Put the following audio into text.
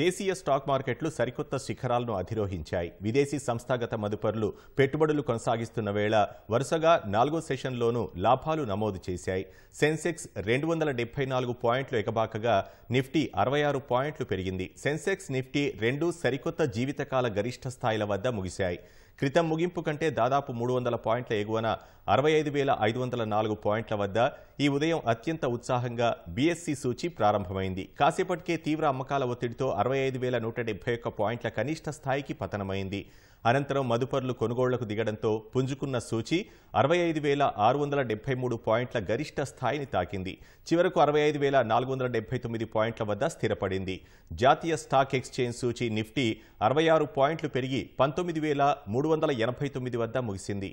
దేశీయ స్టాక్ మార్కెట్లు సరికొత్త శిఖరాలను అధిరోహించాయి విదేశీ సంస్థాగత మదుపరులు పెట్టుబడులు కొనసాగిస్తున్న వేళ వరుసగా నాలుగో సెషన్లోనూ లాభాలు నమోదు చేశాయి సెన్సెక్స్ రెండు వందల డెబ్బై నాలుగు పాయింట్లు ఎగబాకగా నిఫ్టీ అరవై ఆరు పాయింట్లు పెరిగింది సెన్సెక్స్ నిఫ్టీ రెండు సరికొత్త జీవితకాల గరిష్ట స్థాయిల వద్ద ముగిశాయి క్రితం ముగింపు కంటే దాదాపు మూడు వందల పాయింట్ల ఎగువన అరవై ఐదు వేల ఐదు వందల నాలుగు పాయింట్ల వద్ద ఈ ఉదయం అత్యంత ఉత్సాహంగా బీఎస్సీ సూచి ప్రారంభమైంది కాసేపటికే తీవ్ర అమ్మకాల ఒత్తిడితో అరవై ఐదు వేల నూట డెబ్బై పాయింట్ల కనిష్ట స్థాయికి పతనమైంది అనంతరం మదుపర్లు కొనుగోళ్లకు దిగడంతో పుంజుకున్న సూచి అరవై ఐదు వేల ఆరు వందల డెబ్బై మూడు పాయింట్ల గరిష్ట స్థాయిని తాకింది చివరకు అరవై ఐదు వేల నాలుగు వందల డెబ్బై తొమ్మిది పాయింట్ల వద్ద స్థిరపడింది జాతీయ స్టాక్ ఎక్స్చేంజ్ సూచి నిఫ్టీ అరవై ఆరు పాయింట్లు పెరిగి పంతొమ్మిది వేల మూడు వందల ఎనభై తొమ్మిది వద్ద ముగిసింది